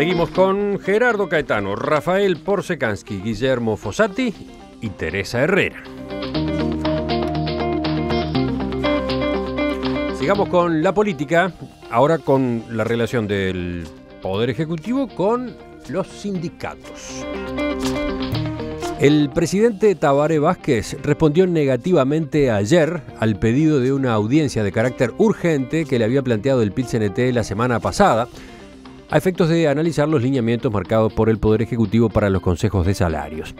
Seguimos con Gerardo Caetano, Rafael Porsekansky, Guillermo Fossati y Teresa Herrera. Sigamos con la política, ahora con la relación del Poder Ejecutivo con los sindicatos. El presidente Tabaré Vázquez respondió negativamente ayer al pedido de una audiencia de carácter urgente que le había planteado el PIT-CNT la semana pasada a efectos de analizar los lineamientos marcados por el Poder Ejecutivo para los consejos de salarios.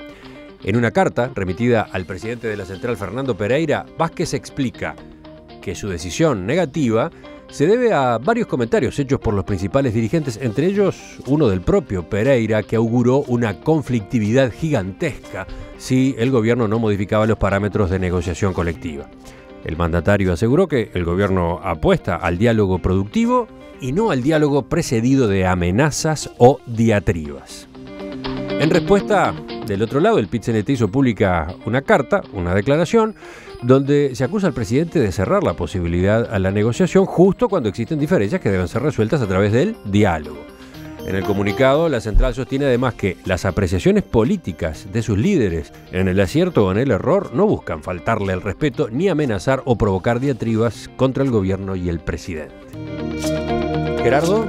En una carta remitida al presidente de la central Fernando Pereira, Vázquez explica que su decisión negativa se debe a varios comentarios hechos por los principales dirigentes, entre ellos uno del propio Pereira, que auguró una conflictividad gigantesca si el gobierno no modificaba los parámetros de negociación colectiva. El mandatario aseguró que el gobierno apuesta al diálogo productivo y no al diálogo precedido de amenazas o diatribas. En respuesta, del otro lado, el Pitzenetti hizo pública una carta, una declaración, donde se acusa al presidente de cerrar la posibilidad a la negociación justo cuando existen diferencias que deben ser resueltas a través del diálogo. En el comunicado, la central sostiene además que las apreciaciones políticas de sus líderes en el acierto o en el error no buscan faltarle el respeto ni amenazar o provocar diatribas contra el gobierno y el presidente. Gerardo.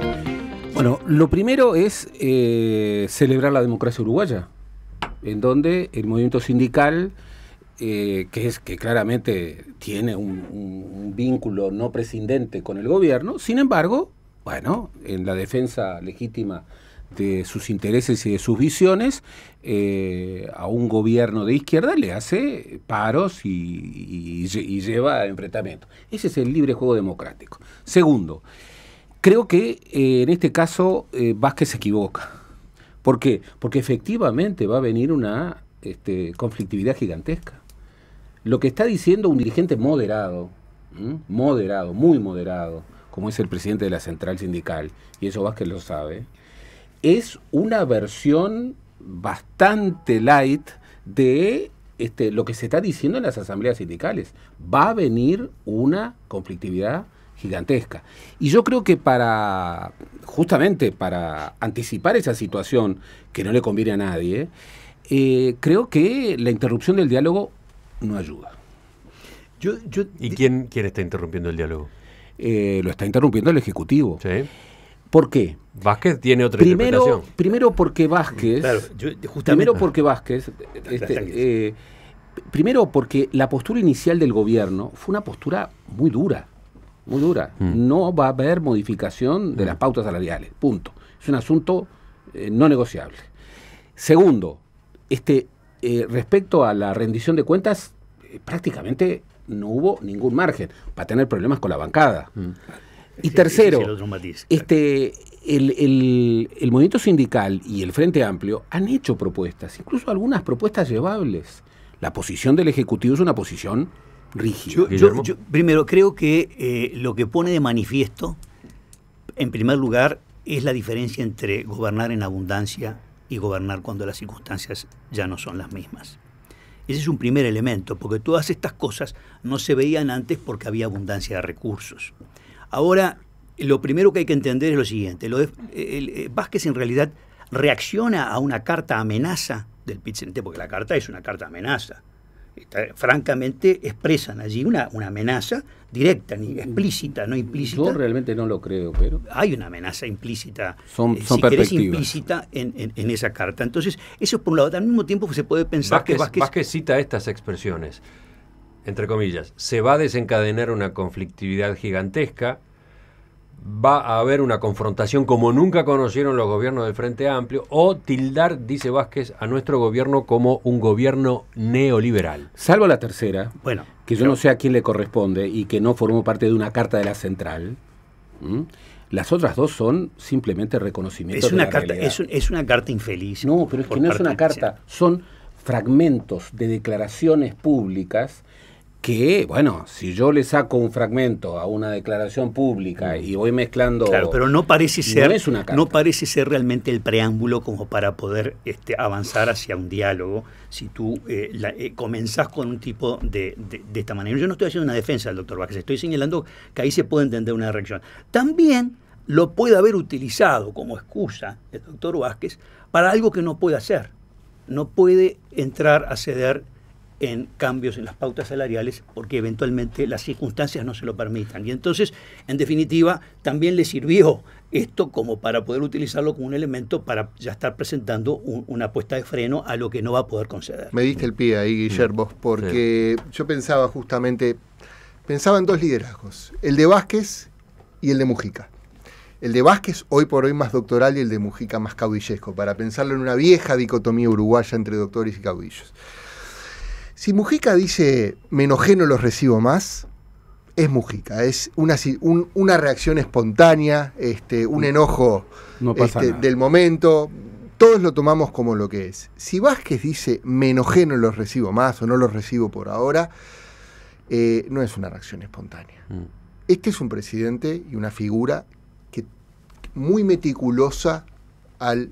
Bueno, lo primero es eh, celebrar la democracia uruguaya, en donde el movimiento sindical, eh, que es que claramente tiene un, vínculo no prescindente con el gobierno, sin embargo, bueno, en la defensa legítima de sus intereses y de sus visiones, eh, a un gobierno de izquierda le hace paros y, lleva enfrentamiento. Ese es el libre juego democrático. Segundo, Creo que eh, en este caso eh, Vázquez se equivoca. ¿Por qué? Porque efectivamente va a venir una este, conflictividad gigantesca. Lo que está diciendo un dirigente moderado, moderado, muy moderado, como es el presidente de la central sindical, y eso Vázquez lo sabe, es una versión bastante light de este, lo que se está diciendo en las asambleas sindicales. Va a venir una conflictividad gigantesca. Y yo creo que para, justamente para anticipar esa situación que no le conviene a nadie, eh, creo que la interrupción del diálogo no ayuda. ¿Y quién, quién está interrumpiendo el diálogo? Eh, lo está interrumpiendo el Ejecutivo. Sí. ¿Por qué? Vázquez tiene otra primero, Primero porque Vázquez. primero porque Vázquez. Este, eh, primero porque la postura inicial del gobierno fue una postura muy dura muy dura. Mm. No va a haber modificación de las mm. pautas salariales, punto. Es un asunto eh, no negociable. Segundo, este, eh, respecto a la rendición de cuentas, eh, prácticamente no hubo ningún margen para tener problemas con la bancada. Mm. Y tercero, este, el, el, movimiento sindical y el Frente Amplio han hecho propuestas, incluso algunas propuestas llevables. La posición del Ejecutivo es una posición yo, primero, creo que eh, lo que pone de manifiesto, en primer lugar, es la diferencia entre gobernar en abundancia y gobernar cuando las circunstancias ya no son las mismas. Ese es un primer elemento, porque todas estas cosas no se veían antes porque había abundancia de recursos. Ahora, lo primero que hay que entender es lo siguiente. Lo eh, eh, Vázquez en realidad reacciona a una carta amenaza del Pizzente, porque la carta es una carta amenaza francamente expresan allí una, una amenaza directa, ni mm. explícita, no implícita. Yo realmente no lo creo, pero... Hay una amenaza implícita, eh, si implícita en, esa carta. Entonces, eso por un lado. Al mismo tiempo se puede pensar que Vázquez cita estas expresiones, entre comillas. Se va a desencadenar una conflictividad gigantesca, va a haber una confrontación como nunca conocieron los gobiernos del Frente Amplio, o tildar, dice Vázquez, a nuestro gobierno como un gobierno neoliberal. Salvo la tercera, bueno, que yo no sé a quién le corresponde y que no formó parte de una carta de la central. Las otras dos son simplemente reconocimientos una de la carta, es, una carta infeliz. No, pero es que no es una carta, son fragmentos de declaraciones públicas que, bueno, si yo le saco un fragmento a una declaración pública mm. y voy mezclando... Claro, pero no parece ser, parece ser realmente el preámbulo como para poder este, avanzar hacia un diálogo si tú eh, eh, comenzás con un tipo de, de, esta manera. Yo no estoy haciendo una defensa del doctor Vázquez, estoy señalando que ahí se puede entender una reacción. También lo puede haber utilizado como excusa el doctor Vázquez para algo que no puede hacer. No puede entrar a ceder en cambios en las pautas salariales porque eventualmente las circunstancias no se lo permitan. Y entonces, en definitiva, también le sirvió esto como para poder utilizarlo como un elemento para ya estar presentando una apuesta de freno a lo que no va a poder conceder. Me diste el pie ahí, Guillermo, porque yo pensaba justamente, pensaba en dos liderazgos, el de Vázquez y el de Mujica. El de Vázquez, hoy por hoy más doctoral, y el de Mujica más caudillesco, para pensarlo en una vieja dicotomía uruguaya entre doctores y caudillos. Si Mujica dice, me enojé, los recibo más, es Mujica, es una, una reacción espontánea, este, un enojo este, del momento, todos lo tomamos como lo que es. Si Vázquez dice, me los recibo más o no los recibo por ahora, eh, no es una reacción espontánea. Mm. Este es un presidente y una figura que muy meticulosa al,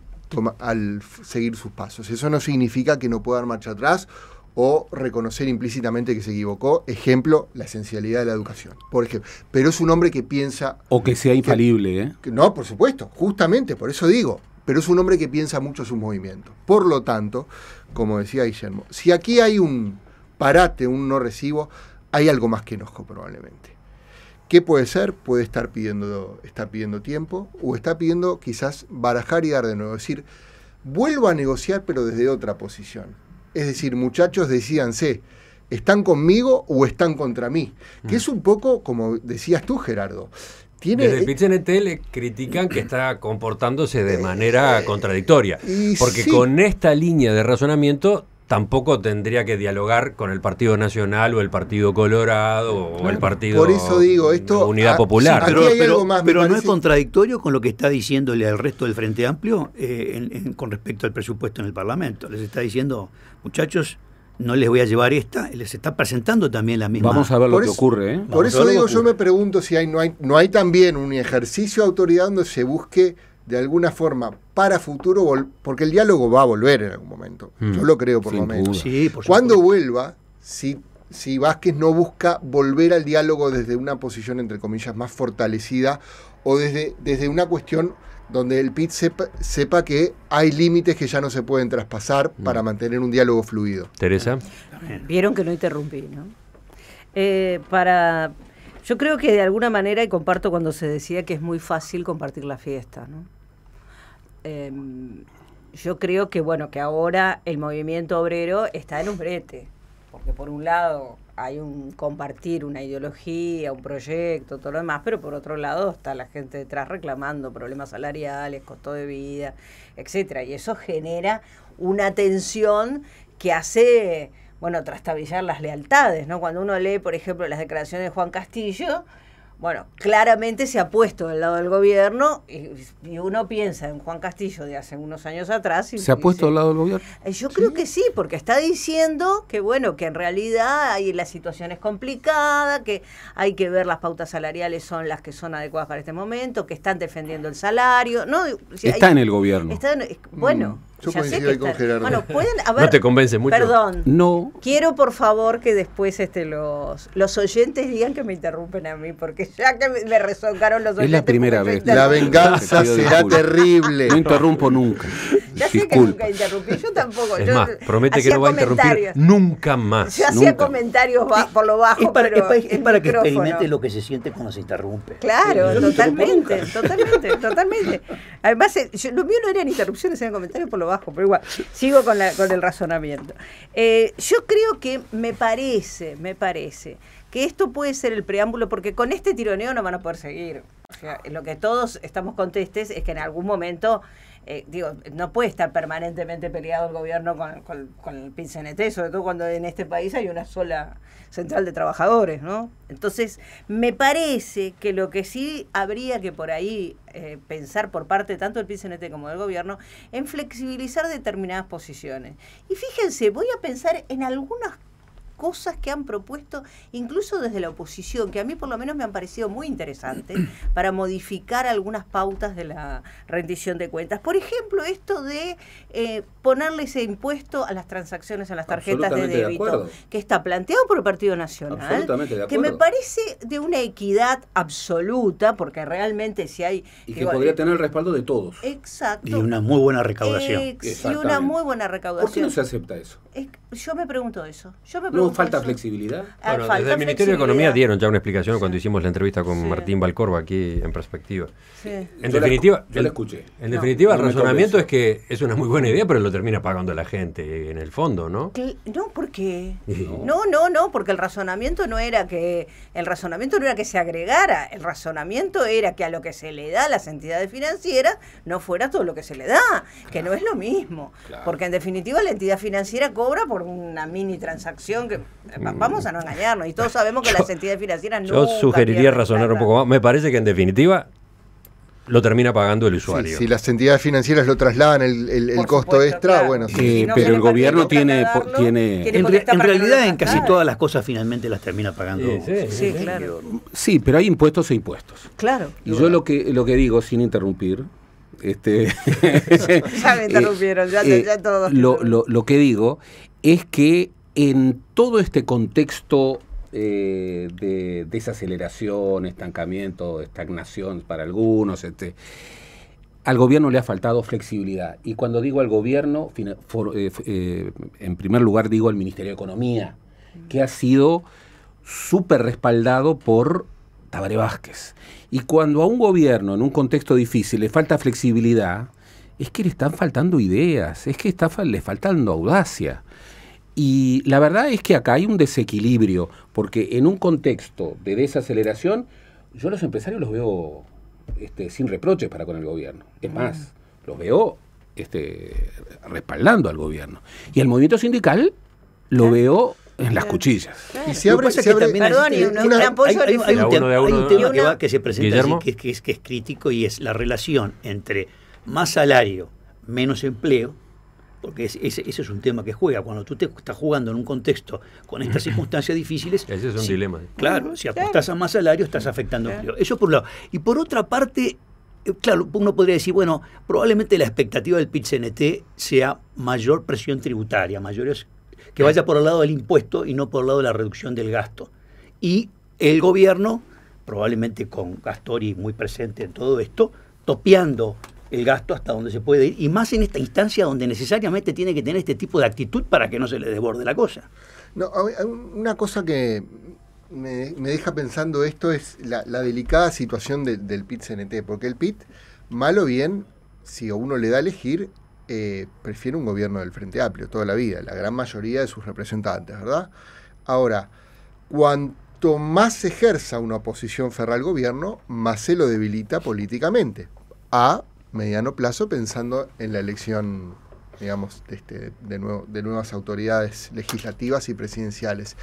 al seguir sus pasos. Eso no significa que no pueda dar marcha atrás o reconocer implícitamente que se equivocó. Ejemplo, la esencialidad de la educación, por ejemplo. Pero es un hombre que piensa... O que sea infalible, ¿eh? no, por supuesto, justamente, por eso digo. Pero es un hombre que piensa mucho sus movimientos. Por lo tanto, como decía Guillermo, si aquí hay un parate, un no recibo, hay algo más que enojo probablemente. ¿Qué puede ser? Puede estar pidiendo, pidiendo tiempo o está pidiendo quizás barajar y dar de nuevo. Es decir, vuelvo a negociar pero desde otra posición es decir, muchachos, decíanse, ¿están conmigo o están contra mí? Que es mm. un poco como decías tú, Gerardo. el Desde eh, NT le critican que está comportándose de eh, manera eh, contradictoria. Porque con esta línea de razonamiento tampoco tendría que dialogar con el Partido Nacional o el Partido Colorado o el Partido por eso digo, esto, Unidad Popular. pero, no es contradictorio con lo que está diciéndole al resto del Frente Amplio eh, con respecto al presupuesto en el Parlamento. Les está diciendo, muchachos, no les voy a llevar esta, les está presentando también la misma. Vamos a ver lo que ocurre. ¿eh? Por eso digo, yo me pregunto si hay, no, hay, no hay también un ejercicio de autoridad donde se busque de alguna forma para futuro, porque el diálogo va a volver en algún Hmm. Yo lo creo por lo menos. Sí, Cuando vuelva, si, Vázquez no busca volver al diálogo desde una posición, entre comillas, más fortalecida o desde, desde una cuestión donde el PIT sepa, que hay límites que ya no se pueden traspasar hmm. para mantener un diálogo fluido. Teresa. Vieron que no interrumpí, ¿no? Eh, para, yo creo que de alguna manera, y comparto cuando se decía que es muy fácil compartir la fiesta, ¿no? Em, yo creo que bueno, que ahora el movimiento obrero está en un brete, porque por un lado hay un compartir una ideología, un proyecto, todo lo demás, pero por otro lado está la gente detrás reclamando problemas salariales, costo de vida, etcétera, y eso genera una tensión que hace bueno, trastabillar las lealtades, ¿no? Cuando uno lee, por ejemplo, las declaraciones de Juan Castillo, bueno, claramente se ha puesto del lado del gobierno y, uno piensa en Juan Castillo de hace unos años atrás. Y, ¿Se ha puesto del lado del gobierno? Eh, yo creo que sí, porque está diciendo que bueno, que en realidad hay, la situación es complicada, que hay que ver las pautas salariales son las que son adecuadas para este momento, que están defendiendo el salario. No, está en el gobierno. bueno, mm. Yo ya no te convences mucho. Perdón. No. Quiero, por favor, que después este, los, los oyentes digan que me interrumpen a mí, porque ya que me, me los oyentes. Es la primera vez. La venganza será terrible. No interrumpo nunca. Ya sé que nunca interrumpí, yo tampoco. Es más, promete que no va a interrumpir nunca más. Yo hacía comentarios por lo bajo. Es para, que experimente lo que se siente cuando se interrumpe. Claro, totalmente, totalmente, totalmente. Además, eh, lo mío no eran interrupciones, eran comentarios por lo bajo pero igual, sigo con, con el razonamiento. Eh, yo creo que me parece, me parece que esto puede ser el preámbulo, porque con este tironeo no van a poder seguir. O sea, lo que todos estamos contestes es que en algún momento, eh, digo, no puede estar permanentemente peleado el gobierno con, con, con el pincenete, sobre todo cuando en este país hay una sola central de trabajadores, ¿no? Entonces, me parece que lo que sí habría que por ahí eh, pensar por parte tanto del PCNT como del gobierno en flexibilizar determinadas posiciones. Y fíjense, voy a pensar en algunas cosas que han propuesto, incluso desde la oposición, que a mí por lo menos me han parecido muy interesantes, para modificar algunas pautas de la rendición de cuentas. Por ejemplo, esto de eh, ponerle ese impuesto a las transacciones, a las tarjetas de débito, que está planteado por el Partido Nacional, que me parece de una equidad absoluta, porque realmente si hay... Y que podría tener el respaldo de todos. Exacto. Y una muy buena recaudación. y una muy buena recaudación. ¿Por qué no se acepta eso? yo me pregunto eso. Yo me pregunto falta flexibilidad? Ah, bueno, desde el Ministerio de Economía dieron ya una explicación cuando hicimos la entrevista con Martín Balcorba aquí en Perspectiva. En definitiva, yo escuché. En definitiva, el razonamiento es que es una muy buena idea, pero lo termina pagando la gente en el fondo, ¿no? no, porque no. no, no, porque el razonamiento no era que el razonamiento no era que se agregara, el razonamiento era que a lo que se le da a las entidades financieras no fuera todo lo que se le da, que no es lo mismo, porque en definitiva la entidad financiera cobra por una mini transacción que eh, vamos a no engañarnos y todos sabemos que las entidades financieras no. Yo sugeriría razonar un poco más. Me parece que en definitiva lo termina pagando el usuario. si las entidades financieras lo trasladan el, costo extra, bueno. Sí. Eh, pero el gobierno tiene, tiene, En, realidad, en casi todas las cosas finalmente las termina pagando. Sí, claro. sí pero hay impuestos e impuestos. Claro. Y yo lo que, lo que digo, sin interrumpir. Este, ya me eh, interrumpieron, ya, Lo, lo que digo es que en todo este contexto eh, de desaceleración, estancamiento, estagnación para algunos, este, al gobierno le ha faltado flexibilidad. Y cuando digo al gobierno, eh, eh, en primer lugar digo al Ministerio de Economía, que ha sido súper respaldado por Tabaré Vázquez. Y cuando a un gobierno en un contexto difícil le falta flexibilidad, es que le están faltando ideas, es que está, le faltando audacia. Y la verdad es que acá hay un desequilibrio, porque en un contexto de desaceleración, yo los empresarios los veo este, sin reproches para con el gobierno. Es más, los veo este, respaldando al gobierno. Y el movimiento sindical lo veo en las cuchillas. Y se hay, un, tema, que, se presenta es, que es crítico y es la relación entre más salario, menos empleo, porque ese, es un tema que juega. Cuando tú te estás jugando en un contexto con estas circunstancias difíciles. Ese es un dilema. Claro, si apostas a más salario, estás afectando Eso por un lado. Y por otra parte, eh, claro, uno podría decir, bueno, probablemente la expectativa del PIT-CNT sea mayor presión tributaria, mayores, que vaya por el lado del impuesto y no por el lado de la reducción del gasto. Y el gobierno, probablemente con Castori muy presente en todo esto, topeando el gasto hasta donde se puede ir, y más en esta instancia donde necesariamente tiene que tener este tipo de actitud para que no se le desborde la cosa. una cosa que me, deja pensando esto es la, delicada situación del PIT-CNT, porque el PIT, mal o bien, si a uno le da a elegir, eh, prefiere un gobierno del Frente Amplio toda la vida, la gran mayoría de sus representantes, ¿verdad? Ahora, cuanto más ejerza una oposición ferra al gobierno, más se lo debilita políticamente. A mediano plazo pensando en la elección digamos, este, de, nuevo, de nuevas autoridades legislativas y presidenciales.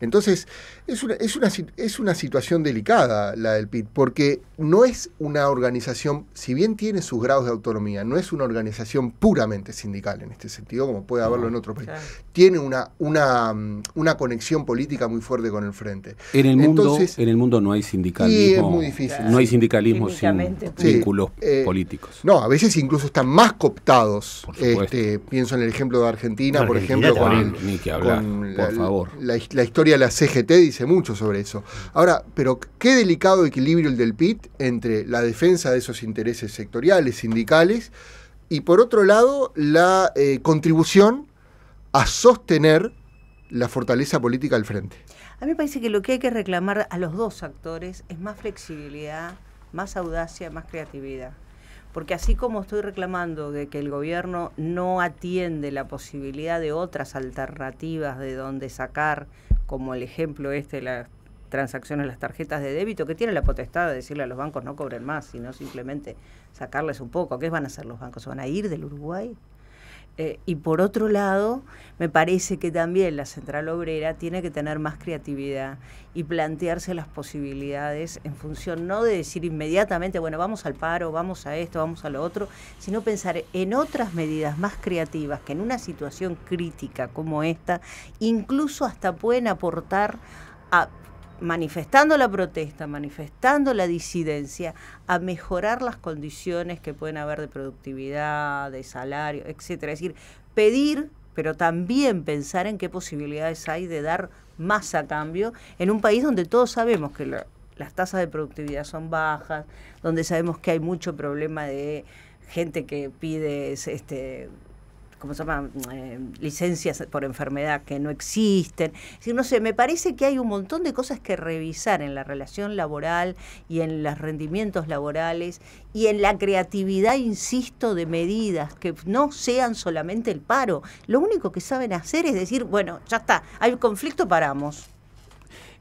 Entonces, es una, es una, es una situación delicada la del PIT, porque no es una organización, si bien tiene sus grados de autonomía, no es una organización puramente sindical en este sentido, como puede haberlo en otro país. Tiene una, una, mm, una conexión política muy fuerte con el frente. En el mundo, en el mundo no hay sindicalismo. Y es muy difícil. No hay sindicalismo sin pues. vínculos eh, políticos. No, a veces incluso están más cooptados. Este, pienso en el ejemplo de Argentina, por ejemplo, con, por favor. La, la historia de la CGT dice mucho sobre eso. Ahora, pero qué delicado equilibrio el del PIT entre la defensa de esos intereses sectoriales, sindicales, y por otro lado, la eh, contribución a sostener la fortaleza política al frente. A mí me parece que lo que hay que reclamar a los dos actores es más flexibilidad, más audacia, más creatividad. Porque así como estoy reclamando de que el gobierno no atiende la posibilidad de otras alternativas de donde sacar como el ejemplo este de las transacciones, las tarjetas de débito, que tiene la potestad de decirle a los bancos no cobren más, sino simplemente sacarles un poco. ¿Qué van a hacer los bancos? van a ir del Uruguay? Eh, y por otro lado, me parece que también la central obrera tiene que tener más creatividad y plantearse las posibilidades en función no de decir inmediatamente, bueno, vamos al paro, vamos a esto, vamos a lo otro, sino pensar en otras medidas más creativas que en una situación crítica como esta, incluso hasta pueden aportar a manifestando la protesta, manifestando la disidencia, a mejorar las condiciones que pueden haber de productividad, de salario, etcétera. Es decir, pedir, pero también pensar en qué posibilidades hay de dar más a cambio en un país donde todos sabemos que las tasas de productividad son bajas, donde sabemos que hay mucho problema de gente que pide este, ¿cómo se llama? Eh, licencias por enfermedad que no existen. no sé, me parece que hay un montón de cosas que revisar en la relación laboral y en los rendimientos laborales y en la creatividad, insisto, de medidas que no sean solamente el paro. Lo único que saben hacer es decir, bueno, ya está, hay conflicto, paramos.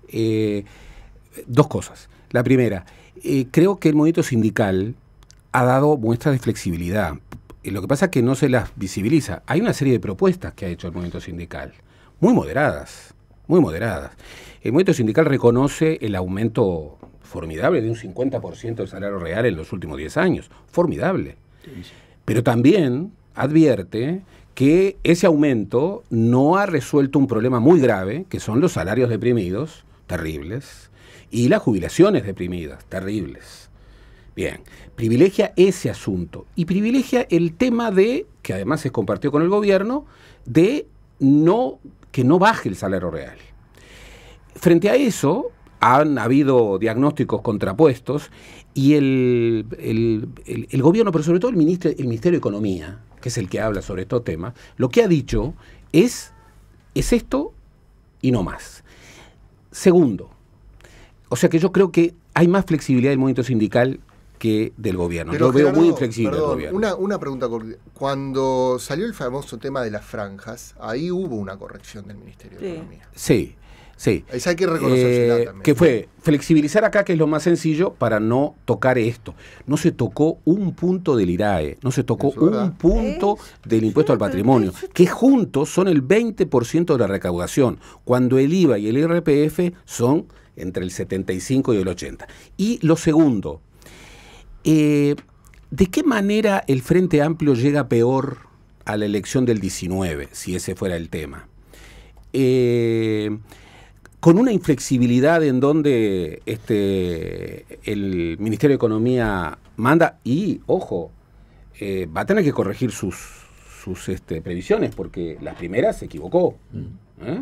Eh, dos cosas. La primera, eh, creo que el movimiento sindical ha dado muestras de flexibilidad lo que pasa es que no se las visibiliza. Hay una serie de propuestas que ha hecho el movimiento sindical, muy moderadas, muy moderadas. El movimiento sindical reconoce el aumento formidable de un 50% del salario real en los últimos 10 años, formidable. Pero también advierte que ese aumento no ha resuelto un problema muy grave, que son los salarios deprimidos, terribles, y las jubilaciones deprimidas, terribles. Bien, privilegia ese asunto y privilegia el tema de, que además se compartió con el gobierno, de no que no baje el salario real. Frente a eso, han habido diagnósticos contrapuestos y el, gobierno, pero sobre todo el, ministro, el Ministerio de Economía, que es el que habla sobre estos temas, lo que ha dicho es, es esto y no más. Segundo, o sea que yo creo que hay más flexibilidad el movimiento sindical que del gobierno. Lo veo muy inflexible el gobierno. Una, pregunta Cuando salió el famoso tema de las franjas, ahí hubo una corrección del Ministerio de Economía. Sí. Sí. Esa hay que eh, también. Que fue flexibilizar acá, que es lo más sencillo, para no tocar esto. No se tocó un punto del IRAE, no se tocó un punto del impuesto al patrimonio, que juntos son el 20% de la recaudación, cuando el IVA y el IRPF son entre el 75 y el 80. Y lo segundo, eh, ¿De qué manera el Frente Amplio llega peor a la elección del 19, si ese fuera el tema? Eh, con una inflexibilidad en donde este, el Ministerio de Economía manda y, ojo, eh, va a tener que corregir sus, este, previsiones porque las primeras se equivocó. Mm.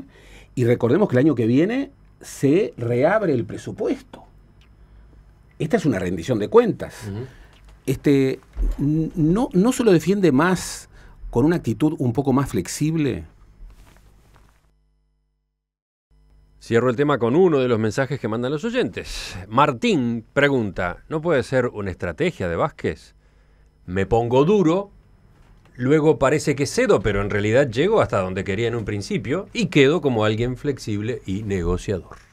Y recordemos que el año que viene se reabre el presupuesto esta es una rendición de cuentas. este, no, ¿No se lo defiende más con una actitud un poco más flexible? Cierro el tema con uno de los mensajes que mandan los oyentes. Martín pregunta, ¿no puede ser una estrategia de Vázquez? Me pongo duro, luego parece que cedo, pero en realidad llego hasta donde quería en un principio y quedo como alguien flexible y negociador.